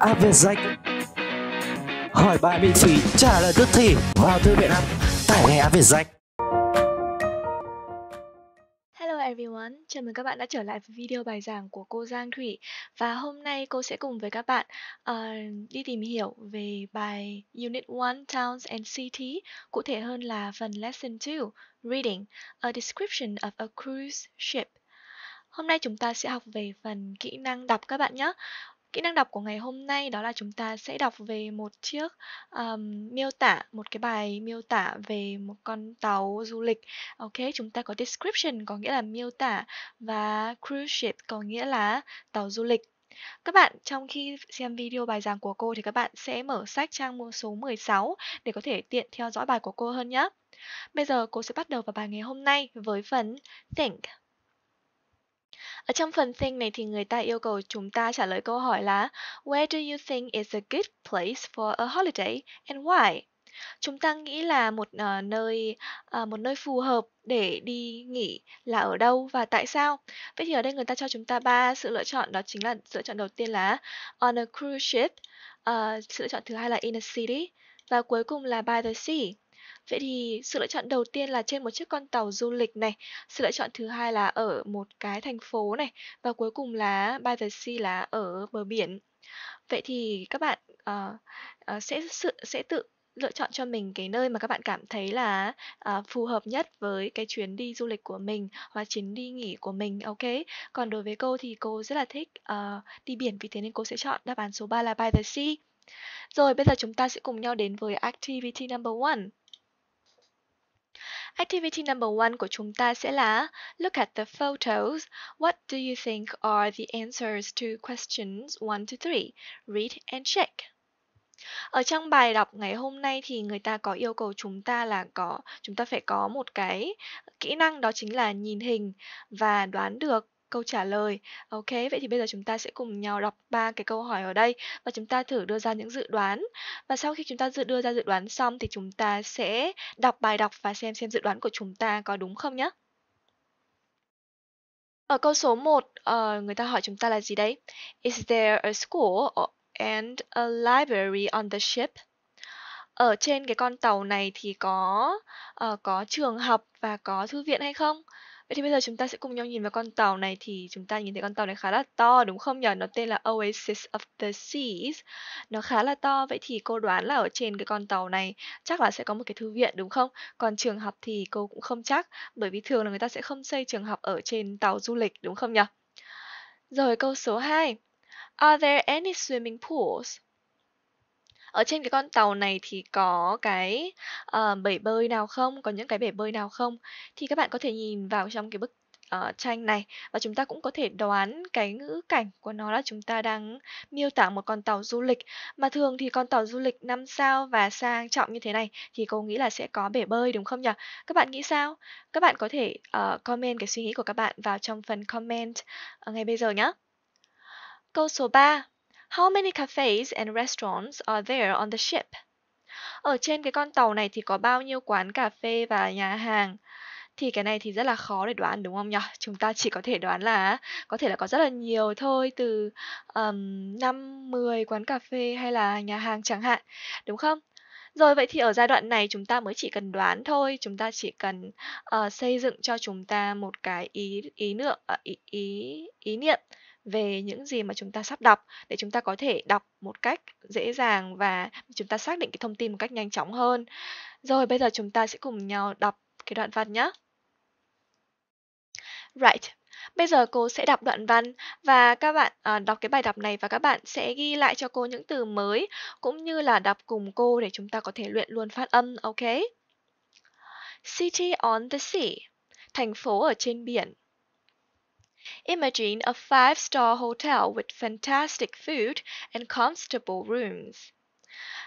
app Việt Danh Hỏi bài miễn phí, trả lời tức thì vào thư viện app, tải ngay app Việt Danh Hello everyone, chào mừng các bạn đã trở lại với video bài giảng của cô Giang Thủy Và hôm nay cô sẽ cùng với các bạn uh, đi tìm hiểu về bài Unit 1 Towns and City Cụ thể hơn là phần Lesson 2 Reading A Description of a Cruise Ship Hôm nay chúng ta sẽ học về phần kỹ năng đọc các bạn nhé. Kỹ năng đọc của ngày hôm nay đó là chúng ta sẽ đọc về một chiếc um, miêu tả, một cái bài miêu tả về một con tàu du lịch. Ok, chúng ta có description có nghĩa là miêu tả và cruise ship có nghĩa là tàu du lịch. Các bạn trong khi xem video bài giảng của cô thì các bạn sẽ mở sách trang số 16 để có thể tiện theo dõi bài của cô hơn nhé. Bây giờ cô sẽ bắt đầu vào bài ngày hôm nay với phần Think. Ở trong phần think này thì người ta yêu cầu chúng ta trả lời câu hỏi là Where do you think is a good place for a holiday and why? Chúng ta nghĩ là một uh, nơi uh, một nơi phù hợp để đi nghỉ là ở đâu và tại sao? Vậy thì ở đây người ta cho chúng ta ba sự lựa chọn đó chính là sự lựa chọn đầu tiên là on a cruise ship, uh, sự lựa chọn thứ hai là in a city và cuối cùng là by the sea. Vậy thì sự lựa chọn đầu tiên là trên một chiếc con tàu du lịch này, sự lựa chọn thứ hai là ở một cái thành phố này, và cuối cùng là by the sea là ở bờ biển. Vậy thì các bạn, ờ, ờ, sẽ sự sẽ tự lựa chọn cho mình cái nơi mà các bạn cảm thấy là à, phù hợp nhất với cái chuyến đi du lịch của mình hoặc chuyến đi nghỉ của mình ok còn đối với cô thì cô rất là thích uh, đi biển vì thế nên cô sẽ chọn đáp án số 3 là by the sea rồi bây giờ chúng ta sẽ cùng nhau đến với activity number one Activity number one của chúng ta sẽ là Look at the photos. What do you think are the answers to questions 1 to 3? Read and check. Ở trong bài đọc ngày hôm nay thì người ta có yêu cầu chúng ta là có chúng ta phải có một cái kỹ năng đó chính là nhìn hình và đoán được câu trả lời. Ok, vậy thì bây giờ chúng ta sẽ cùng nhau đọc ba cái câu hỏi ở đây và chúng ta thử đưa ra những dự đoán. Và sau khi chúng ta dự đưa ra dự đoán xong thì chúng ta sẽ đọc bài đọc và xem xem dự đoán của chúng ta có đúng không nhé. Ở câu số 1, uh, ờ, người ta hỏi chúng ta là gì đấy? Is there a school and a library on the ship? Ở trên cái con tàu này thì có uh, có trường học và có thư viện hay không? Vậy thì bây giờ chúng ta sẽ cùng nhau nhìn vào con tàu này thì chúng ta nhìn thấy con tàu này khá là to đúng không nhỉ? Nó tên là Oasis of the Seas. Nó khá là to, vậy thì cô đoán là ở trên cái con tàu này chắc là sẽ có một cái thư viện đúng không? Còn trường học thì cô cũng không chắc bởi vì thường là người ta sẽ không xây trường học ở trên tàu du lịch đúng không nhỉ? Rồi câu số 2. Are there any swimming pools? Ở trên cái con tàu này thì có cái, ờ, bể bơi nào không? Có những cái bể bơi nào không? Thì các bạn có thể nhìn vào trong cái bức, ờ, tranh này và chúng ta cũng có thể đoán cái ngữ cảnh của nó là chúng ta đang miêu tả một con tàu du lịch. Mà thường thì con tàu du lịch năm sao và sang trọng như thế này thì cô nghĩ là sẽ có bể bơi, đúng không nhỉ? Các bạn nghĩ sao? Các bạn có thể, ờ, comment cái suy nghĩ của các bạn vào trong phần comment, ờ, ngay bây giờ nhé. Câu số 3 How many cafes and restaurants are there on the ship? Ở trên cái con tàu này thì có bao nhiêu quán cà phê và nhà hàng? Thì cái này thì rất là khó để đoán đúng không nhỉ? Chúng ta chỉ có thể đoán là có thể là có rất là nhiều thôi từ um, 5, 10 quán cà phê hay là nhà hàng chẳng hạn, đúng không? Rồi vậy thì ở giai đoạn này chúng ta mới chỉ cần đoán thôi, chúng ta chỉ cần uh, xây dựng cho chúng ta một cái ý ý lượng uh, ờ, ý ý ý niệm về những gì mà chúng ta sắp đọc để chúng ta có thể đọc một cách dễ dàng và chúng ta xác định cái thông tin một cách nhanh chóng hơn. Rồi bây giờ chúng ta sẽ cùng nhau đọc cái đoạn văn nhé. Right. Bây giờ cô sẽ đọc đoạn văn và các bạn à, đọc cái bài đọc này và các bạn sẽ ghi lại cho cô những từ mới cũng như là đọc cùng cô để chúng ta có thể luyện luôn phát âm, ok? City on the sea. Thành phố ở trên biển. Imagine a five star hotel with fantastic food and comfortable rooms.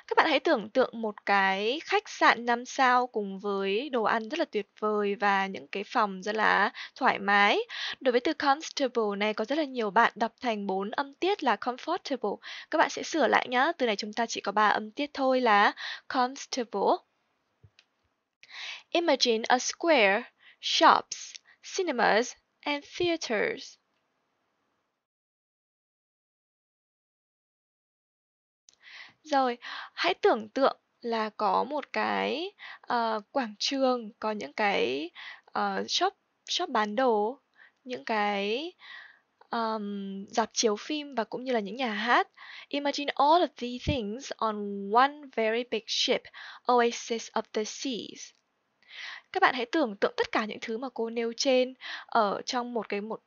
Các bạn hãy tưởng tượng một cái khách sạn 5 sao cùng với đồ ăn rất là tuyệt vời và những cái phòng rất là thoải mái. Đối với từ comfortable này có rất là nhiều bạn đọc thành 4 âm tiết là comfortable. Các bạn sẽ sửa lại nhá, từ này chúng ta chỉ có 3 âm tiết thôi là comfortable. Imagine a square, shops, cinemas, and theaters. Rồi, hãy tưởng tượng là có một cái uh, quảng trường, có những cái uh, shop shop bán đồ, những cái um, dạp chiếu phim và cũng như là những nhà hát. Imagine all of these things on one very big ship, oasis of the seas các bạn hãy tưởng tượng tất cả những thứ mà cô nêu trên ở trong một cái một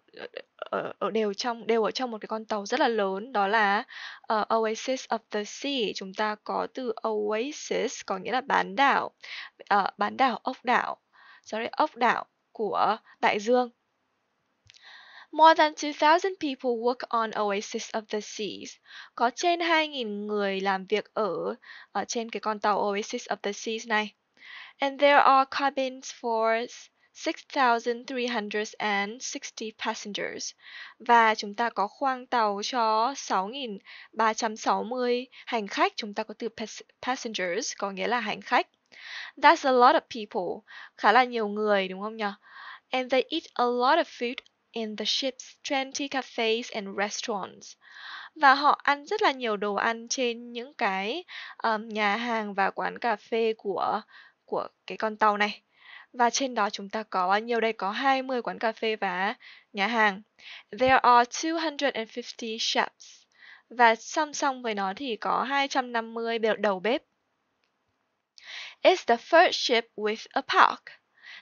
ở, ở đều trong đều ở trong một cái con tàu rất là lớn đó là uh, Oasis of the Sea chúng ta có từ Oasis có nghĩa là bán đảo uh, bán đảo ốc đảo sorry ốc đảo của đại dương More than 2,000 people work on Oasis of the Seas. Có trên 2.000 người làm việc ở, ở trên cái con tàu Oasis of the Seas này and there are cabins for 6,360 passengers và chúng ta có khoang tàu cho 6.360 hành khách. Chúng ta có từ passengers có nghĩa là hành khách. That's a lot of people, khá là nhiều người đúng không nhỉ? And they eat a lot of food in the ship's 20 cafes and restaurants. Và họ ăn rất là nhiều đồ ăn trên những cái um, nhà hàng và quán cà phê của của cái con tàu này. Và trên đó chúng ta có nhiều đây có 20 quán cà phê và nhà hàng. There are 250 shops. Và song song với nó thì có 250 đầu bếp. It's the first ship with a park.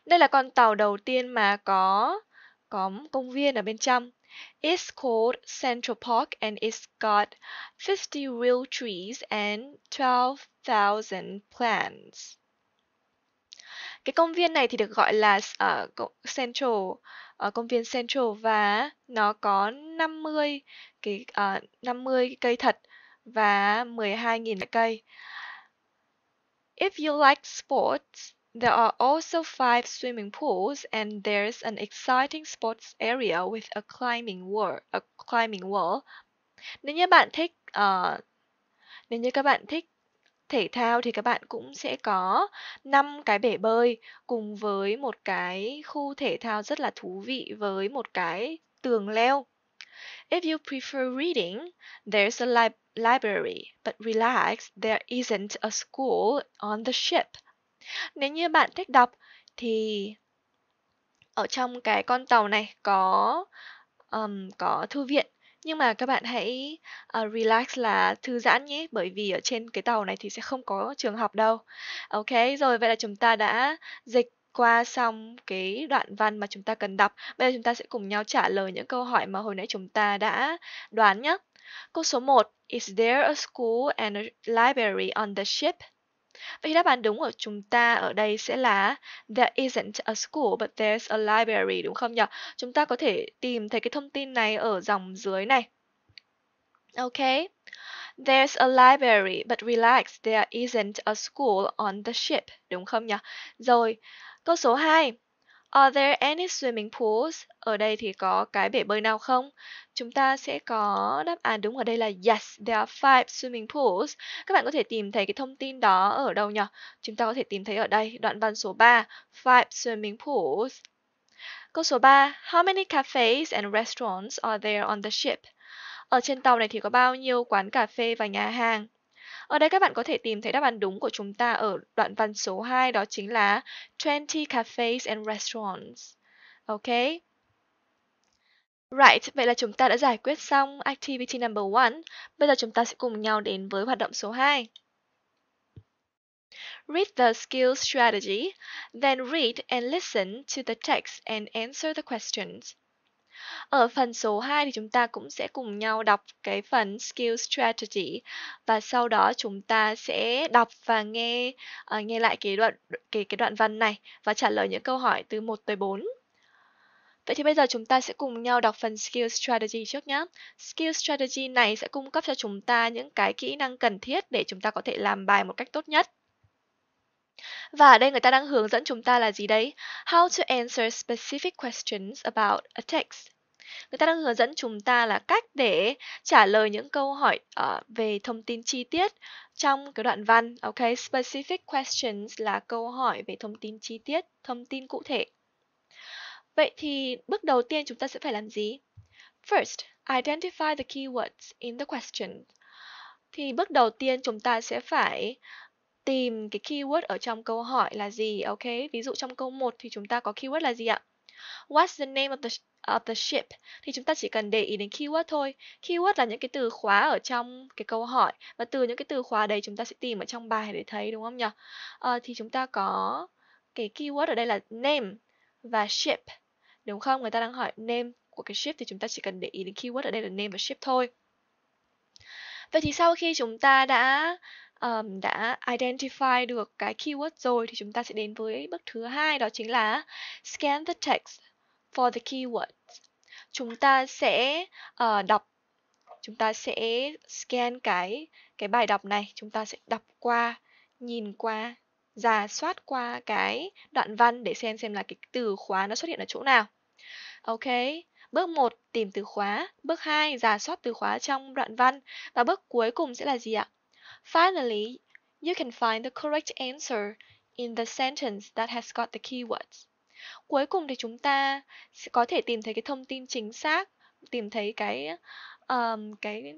Đây là con tàu đầu tiên mà có có công viên ở bên trong. It's called Central Park and it's got 50 real trees and 12,000 plants. Cái công viên này thì được gọi là uh, Central uh, công viên Central và nó có 50 cái uh, ờ, 50 cây thật và 12.000 cây. If you like sports, There are also five swimming pools and there's an exciting sports area with a climbing wall. A climbing wall. Nếu như bạn thích, uh, nếu như các bạn thích thể thao thì các bạn cũng sẽ có 5 cái bể bơi cùng với một cái khu thể thao rất là thú vị với một cái tường leo. If you prefer reading, there's a li library, but relax, there isn't a school on the ship. Nếu như bạn thích đọc thì ở trong cái con tàu này có um, có thư viện nhưng mà các bạn hãy, ờ, relax là thư giãn nhé, bởi vì ở trên cái tàu này thì sẽ không có trường học đâu. ok rồi vậy là chúng ta đã dịch qua xong cái đoạn văn mà chúng ta cần đọc. Bây giờ chúng ta sẽ cùng nhau trả lời những câu hỏi mà hồi nãy chúng ta đã đoán nhé Câu số 1, Is there a school and a library on the ship? Vậy thì đáp án đúng của chúng ta ở đây sẽ là There isn't a school but there's a library đúng không nhỉ? Chúng ta có thể tìm thấy cái thông tin này ở dòng dưới này. Ok. There's a library but relax, there isn't a school on the ship đúng không nhỉ? Rồi, câu số 2. Are there any swimming pools? Ở đây thì có cái bể bơi nào không? Chúng ta sẽ có đáp án đúng ở đây là yes, there are five swimming pools. Các bạn có thể tìm thấy cái thông tin đó ở đâu nhỉ? Chúng ta có thể tìm thấy ở đây, đoạn văn số 3, five swimming pools. Câu số 3, how many cafes and restaurants are there on the ship? Ở trên tàu này thì có bao nhiêu quán cà phê và nhà hàng? Ở đây các bạn có thể tìm thấy đáp án đúng của chúng ta ở đoạn văn số 2 đó chính là 20 cafes and restaurants. Ok. Right, vậy là chúng ta đã giải quyết xong activity number 1. Bây giờ chúng ta sẽ cùng nhau đến với hoạt động số 2. Read the skills strategy, then read and listen to the text and answer the questions. Ở phần số 2 thì chúng ta cũng sẽ cùng nhau đọc cái phần Skill Strategy và sau đó chúng ta sẽ đọc và nghe uh, nghe lại cái đoạn cái cái đoạn văn này và trả lời những câu hỏi từ 1 tới 4. Vậy thì bây giờ chúng ta sẽ cùng nhau đọc phần Skill Strategy trước nhé. Skill Strategy này sẽ cung cấp cho chúng ta những cái kỹ năng cần thiết để chúng ta có thể làm bài một cách tốt nhất. Và ở đây người ta đang hướng dẫn chúng ta là gì đấy? How to answer specific questions about a text. Người ta đang hướng dẫn chúng ta là cách để trả lời những câu hỏi uh, về thông tin chi tiết trong cái đoạn văn. Ok, specific questions là câu hỏi về thông tin chi tiết, thông tin cụ thể. Vậy thì bước đầu tiên chúng ta sẽ phải làm gì? First, identify the keywords in the question. Thì bước đầu tiên chúng ta sẽ phải tìm cái keyword ở trong câu hỏi là gì. Ok, ví dụ trong câu 1 thì chúng ta có keyword là gì ạ? What's the name of the of the ship thì chúng ta chỉ cần để ý đến keyword thôi. Keyword là những cái từ khóa ở trong cái câu hỏi và từ những cái từ khóa đấy chúng ta sẽ tìm ở trong bài để thấy đúng không nhỉ? À, thì chúng ta có cái keyword ở đây là name và ship đúng không? Người ta đang hỏi name của cái ship thì chúng ta chỉ cần để ý đến keyword ở đây là name và ship thôi. Vậy thì sau khi chúng ta đã ờm, đã identify được cái keyword rồi thì chúng ta sẽ đến với bước thứ hai đó chính là scan the text for the keywords. Chúng ta sẽ uh, đọc chúng ta sẽ scan cái cái bài đọc này, chúng ta sẽ đọc qua, nhìn qua, giả soát qua cái đoạn văn để xem xem là cái từ khóa nó xuất hiện ở chỗ nào. Ok, Bước 1 tìm từ khóa, bước 2 giả soát từ khóa trong đoạn văn và bước cuối cùng sẽ là gì ạ? Finally, you can find the correct answer in the sentence that has got the keywords. Cuối cùng thì chúng ta có thể tìm thấy cái thông tin chính xác, tìm thấy cái um, cái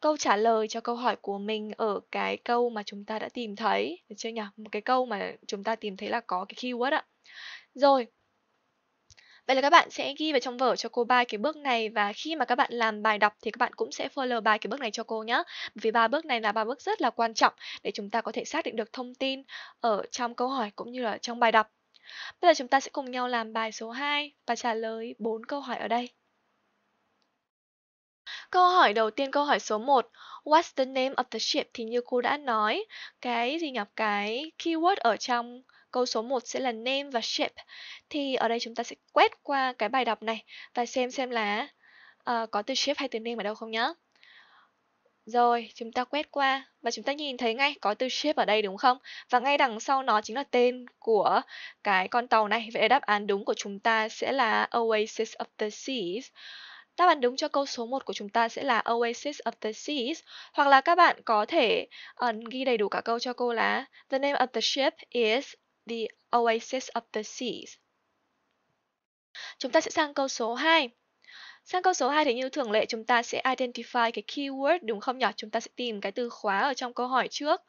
câu trả lời cho câu hỏi của mình ở cái câu mà chúng ta đã tìm thấy, được chưa nhỉ? Một cái câu mà chúng ta tìm thấy là có cái keyword ạ. Rồi, Vậy là các bạn sẽ ghi vào trong vở cho cô ba cái bước này và khi mà các bạn làm bài đọc thì các bạn cũng sẽ follow bài cái bước này cho cô nhé. Vì ba bước này là ba bước rất là quan trọng để chúng ta có thể xác định được thông tin ở trong câu hỏi cũng như là trong bài đọc. Bây giờ chúng ta sẽ cùng nhau làm bài số 2 và trả lời 4 câu hỏi ở đây. Câu hỏi đầu tiên câu hỏi số 1 What's the name of the ship thì như cô đã nói cái gì nhập cái keyword ở trong câu số 1 sẽ là name và shape thì ở đây chúng ta sẽ quét qua cái bài đọc này và xem xem là uh, có từ shape hay từ name ở đâu không nhá rồi, chúng ta quét qua và chúng ta nhìn thấy ngay có từ ship ở đây đúng không? Và ngay đằng sau nó chính là tên của cái con tàu này. Vậy đáp án đúng của chúng ta sẽ là Oasis of the Seas. Đáp án đúng cho câu số 1 của chúng ta sẽ là Oasis of the Seas. Hoặc là các bạn có thể uh, ghi đầy đủ cả câu cho cô là The name of the ship is The Oasis of the Seas. Chúng ta sẽ sang câu số 2. Sang câu số 2 thì như thường lệ chúng ta sẽ identify cái keyword đúng không nhỉ? Chúng ta sẽ tìm cái từ khóa ở trong câu hỏi trước.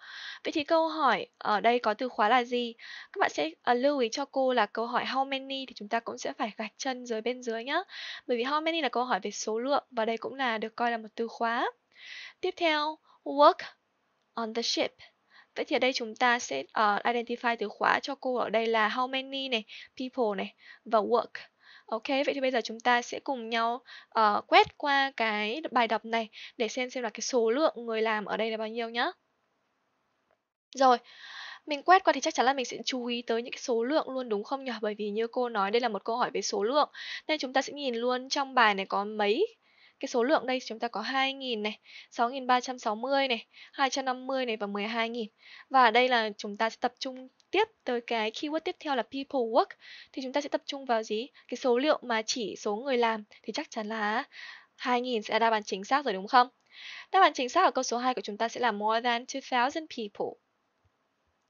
Vậy thì câu hỏi ở đây có từ khóa là gì? Các bạn sẽ uh, lưu ý cho cô là câu hỏi how many thì chúng ta cũng sẽ phải gạch chân dưới bên dưới nhá. Bởi vì how many là câu hỏi về số lượng và đây cũng là được coi là một từ khóa. Tiếp theo, work on the ship. Vậy thì ở đây chúng ta sẽ uh, identify từ khóa cho cô ở đây là how many này, people này và work. Ok, vậy thì bây giờ chúng ta sẽ cùng nhau uh, quét qua cái bài đọc này để xem xem là cái số lượng người làm ở đây là bao nhiêu nhá. Rồi, mình quét qua thì chắc chắn là mình sẽ chú ý tới những cái số lượng luôn đúng không nhỉ? Bởi vì như cô nói đây là một câu hỏi về số lượng. Nên chúng ta sẽ nhìn luôn trong bài này có mấy cái số lượng đây chúng ta có 2.000 này 6.360 này 250 này và 12.000 và đây là chúng ta sẽ tập trung tiếp tới cái keyword tiếp theo là people work thì chúng ta sẽ tập trung vào gì cái số liệu mà chỉ số người làm thì chắc chắn là 2.000 sẽ là đáp án chính xác rồi đúng không đáp án chính xác ở câu số 2 của chúng ta sẽ là more than 2.000 people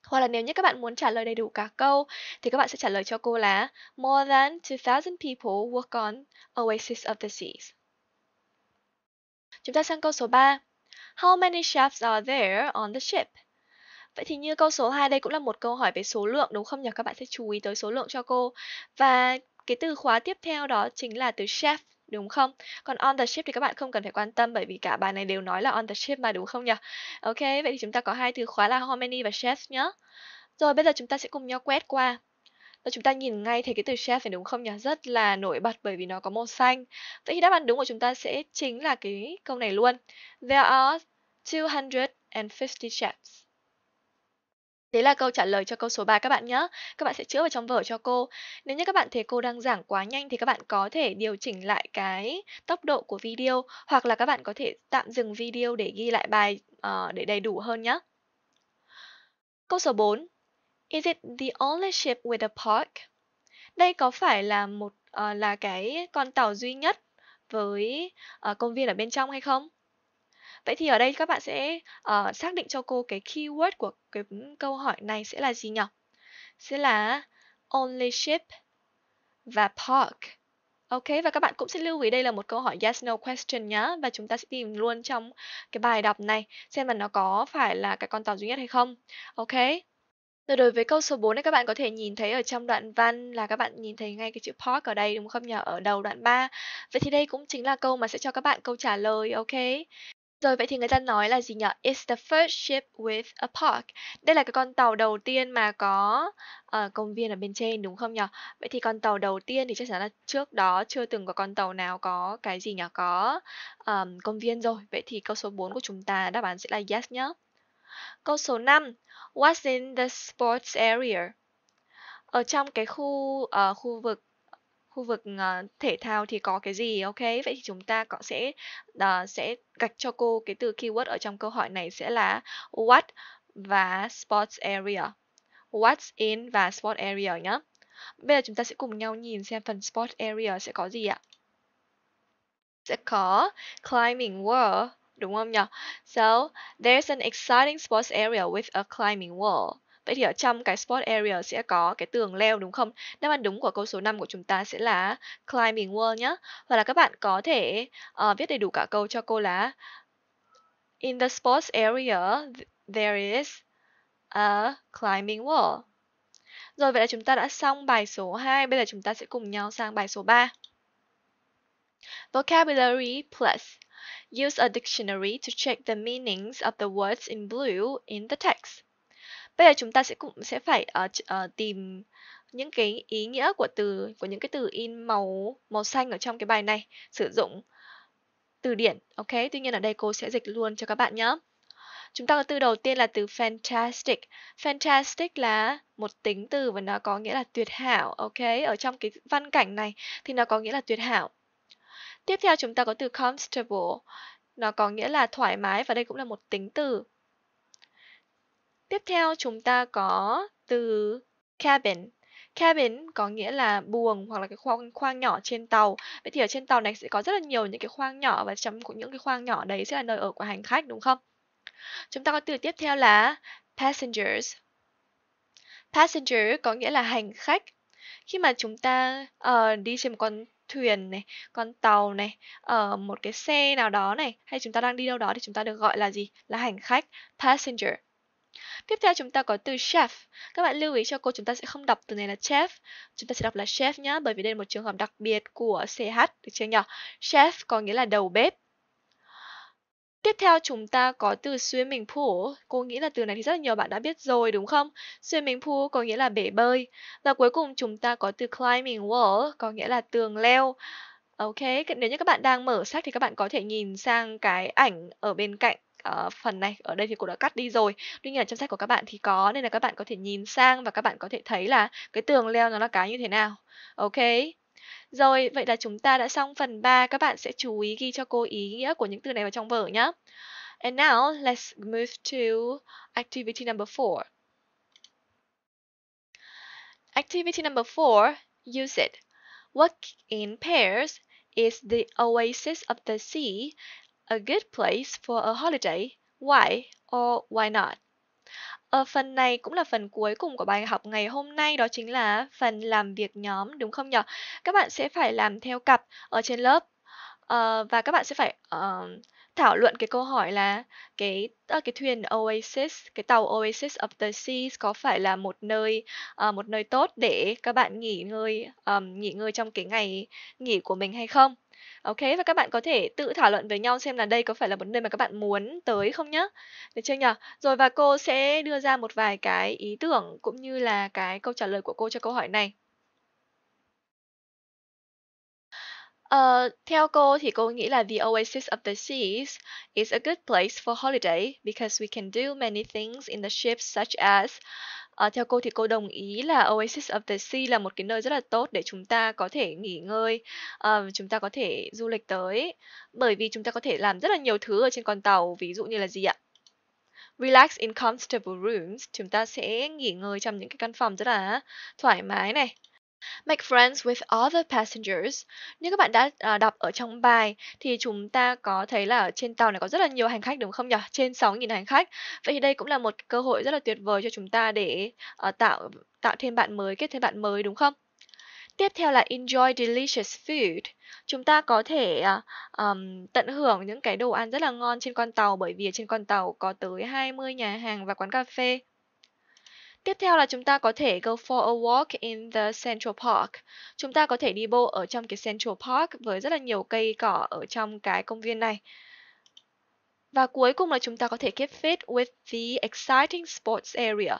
hoặc là nếu như các bạn muốn trả lời đầy đủ cả câu thì các bạn sẽ trả lời cho cô là More than 2.000 people work on Oasis of the Seas. Chúng ta sang câu số 3. How many shafts are there on the ship? Vậy thì như câu số 2 đây cũng là một câu hỏi về số lượng đúng không nhỉ? Các bạn sẽ chú ý tới số lượng cho cô. Và cái từ khóa tiếp theo đó chính là từ shaft đúng không? Còn on the ship thì các bạn không cần phải quan tâm bởi vì cả bài này đều nói là on the ship mà đúng không nhỉ? Ok, vậy thì chúng ta có hai từ khóa là how many và shaft nhé. Rồi bây giờ chúng ta sẽ cùng nhau quét qua và ờ, chúng ta nhìn ngay thấy cái từ chef phải đúng không nhỉ? Rất là nổi bật bởi vì nó có màu xanh. Vậy thì đáp án đúng của chúng ta sẽ chính là cái câu này luôn. There are 250 chefs. Đấy là câu trả lời cho câu số 3 các bạn nhé. Các bạn sẽ chữa vào trong vở cho cô. Nếu như các bạn thấy cô đang giảng quá nhanh thì các bạn có thể điều chỉnh lại cái tốc độ của video hoặc là các bạn có thể tạm dừng video để ghi lại bài uh, để đầy đủ hơn nhé. Câu số 4. Is it the only ship with a park? Đây có phải là một uh, là cái con tàu duy nhất với uh, công viên ở bên trong hay không? Vậy thì ở đây các bạn sẽ uh, xác định cho cô cái keyword của cái câu hỏi này sẽ là gì nhỉ? Sẽ là only ship và park. Ok và các bạn cũng sẽ lưu ý đây là một câu hỏi yes no question nhá và chúng ta sẽ tìm luôn trong cái bài đọc này xem là nó có phải là cái con tàu duy nhất hay không. Ok. Rồi đối với câu số 4 này các bạn có thể nhìn thấy ở trong đoạn văn là các bạn nhìn thấy ngay cái chữ park ở đây đúng không nhỉ? Ở đầu đoạn 3. Vậy thì đây cũng chính là câu mà sẽ cho các bạn câu trả lời, ok? Rồi vậy thì người ta nói là gì nhỉ? It's the first ship with a park. Đây là cái con tàu đầu tiên mà có uh, công viên ở bên trên đúng không nhỉ? Vậy thì con tàu đầu tiên thì chắc chắn là trước đó chưa từng có con tàu nào có cái gì nhỉ? Có um, công viên rồi. Vậy thì câu số 4 của chúng ta đáp án sẽ là yes nhé. Câu số 5, what's in the sports area? Ở trong cái khu uh, khu vực khu vực uh, thể thao thì có cái gì ok vậy thì chúng ta cũng sẽ uh, sẽ gạch cho cô cái từ keyword ở trong câu hỏi này sẽ là what và sports area what's in và sports area nhá bây giờ chúng ta sẽ cùng nhau nhìn xem phần sports area sẽ có gì ạ sẽ có climbing wall đúng không nhỉ? So, there's an exciting sports area with a climbing wall. Vậy thì ở trong cái sport area sẽ có cái tường leo đúng không? Đáp án đúng của câu số 5 của chúng ta sẽ là climbing wall nhé. Hoặc là các bạn có thể uh, viết đầy đủ cả câu cho cô là In the sports area, there is a climbing wall. Rồi vậy là chúng ta đã xong bài số 2. Bây giờ chúng ta sẽ cùng nhau sang bài số 3. Vocabulary plus Use a dictionary to check the meanings of the words in blue in the text. Bây giờ chúng ta sẽ cũng sẽ phải uh, uh, tìm những cái ý nghĩa của từ của những cái từ in màu màu xanh ở trong cái bài này sử dụng từ điển. Ok, tuy nhiên ở đây cô sẽ dịch luôn cho các bạn nhé. Chúng ta có từ đầu tiên là từ fantastic. Fantastic là một tính từ và nó có nghĩa là tuyệt hảo. Ok, ở trong cái văn cảnh này thì nó có nghĩa là tuyệt hảo. Tiếp theo chúng ta có từ comfortable. Nó có nghĩa là thoải mái và đây cũng là một tính từ. Tiếp theo chúng ta có từ cabin. Cabin có nghĩa là buồng hoặc là cái khoang khoang nhỏ trên tàu. Vậy thì ở trên tàu này sẽ có rất là nhiều những cái khoang nhỏ và trong những cái khoang nhỏ đấy sẽ là nơi ở của hành khách đúng không? Chúng ta có từ tiếp theo là passengers. Passenger có nghĩa là hành khách. Khi mà chúng ta uh, đi trên một con thuyền này, con tàu này, ở một cái xe nào đó này hay chúng ta đang đi đâu đó thì chúng ta được gọi là gì? Là hành khách, passenger. Tiếp theo chúng ta có từ chef. Các bạn lưu ý cho cô chúng ta sẽ không đọc từ này là chef. Chúng ta sẽ đọc là chef nhá, bởi vì đây là một trường hợp đặc biệt của CH, được chưa nhỉ? Chef có nghĩa là đầu bếp Tiếp theo chúng ta có từ swimming pool. Cô nghĩ là từ này thì rất là nhiều bạn đã biết rồi đúng không? Swimming pool có nghĩa là bể bơi. Và cuối cùng chúng ta có từ climbing wall có nghĩa là tường leo. Ok, nếu như các bạn đang mở sách thì các bạn có thể nhìn sang cái ảnh ở bên cạnh uh, phần này. Ở đây thì cô đã cắt đi rồi. Tuy nhiên là trong sách của các bạn thì có nên là các bạn có thể nhìn sang và các bạn có thể thấy là cái tường leo nó là cái như thế nào. Ok. Rồi, vậy là chúng ta đã xong phần 3. Các bạn sẽ chú ý ghi cho cô ý nghĩa của những từ này vào trong vở nhé. And now, let's move to activity number 4. Activity number 4, use it. Work in pairs is the oasis of the sea, a good place for a holiday. Why or why not? Ờ, phần này cũng là phần cuối cùng của bài học ngày hôm nay, đó chính là phần làm việc nhóm, đúng không nhỉ? Các bạn sẽ phải làm theo cặp ở trên lớp ờ, và các bạn sẽ phải ờ, thảo luận cái câu hỏi là cái uh, cái thuyền Oasis, cái tàu Oasis of the Seas có phải là một nơi uh, một nơi tốt để các bạn nghỉ ngơi um, nghỉ ngơi trong cái ngày nghỉ của mình hay không? OK và các bạn có thể tự thảo luận với nhau xem là đây có phải là một nơi mà các bạn muốn tới không nhá. Được chưa nhỉ? Rồi và cô sẽ đưa ra một vài cái ý tưởng cũng như là cái câu trả lời của cô cho câu hỏi này. Ờ, theo cô thì cô nghĩ là The Oasis of the Seas is a good place for holiday because we can do many things in the ship such as Ờ, theo cô thì cô đồng ý là Oasis of the Sea là một cái nơi rất là tốt để chúng ta có thể nghỉ ngơi, ờ, chúng ta có thể du lịch tới bởi vì chúng ta có thể làm rất là nhiều thứ ở trên con tàu, ví dụ như là gì ạ? Relax in comfortable rooms, chúng ta sẽ nghỉ ngơi trong những cái căn phòng rất là thoải mái này. Make friends with other passengers. Như các bạn đã, à, đọc ở trong bài thì chúng ta có thấy là ở trên tàu này có rất là nhiều hành khách đúng không nhỉ? Trên 6.000 hành khách. Vậy thì đây cũng là một cơ hội rất là tuyệt vời cho chúng ta để à, tạo tạo thêm bạn mới, kết thêm bạn mới đúng không? Tiếp theo là enjoy delicious food. Chúng ta có thể um, tận hưởng những cái đồ ăn rất là ngon trên con tàu bởi vì trên con tàu có tới 20 nhà hàng và quán cà phê Tiếp theo là chúng ta có thể go for a walk in the Central Park. Chúng ta có thể đi bộ ở trong cái Central Park với rất là nhiều cây cỏ ở trong cái công viên này. Và cuối cùng là chúng ta có thể keep fit with the exciting sports area.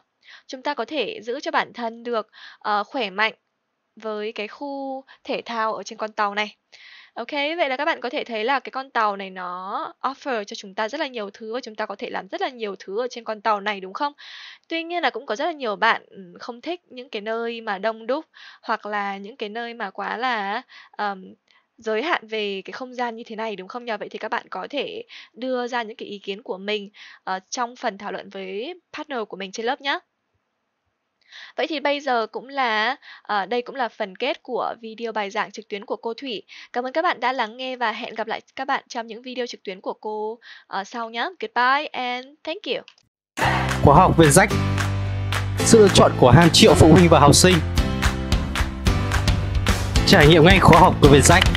Chúng ta có thể giữ cho bản thân được uh, khỏe mạnh với cái khu thể thao ở trên con tàu này. OK, vậy là các bạn có thể thấy là cái con tàu này nó offer cho chúng ta rất là nhiều thứ và chúng ta có thể làm rất là nhiều thứ ở trên con tàu này đúng không? Tuy nhiên là cũng có rất là nhiều bạn ừ, không thích những cái nơi mà đông đúc hoặc là những cái nơi mà quá là um, giới hạn về cái không gian như thế này đúng không nhờ vậy thì các bạn có thể đưa ra những cái ý kiến của mình uh, trong phần thảo luận với partner của mình trên lớp nhé Vậy thì bây giờ cũng là ờ, đây cũng là phần kết của video bài giảng trực tuyến của cô Thủy. Cảm ơn các bạn đã lắng nghe và hẹn gặp lại các bạn trong những video trực tuyến của cô ờ, sau nhé. Goodbye and thank you. Khóa học về rách Sự lựa chọn của hàng triệu phụ huynh và học sinh Trải nghiệm ngay khóa học của Vietjet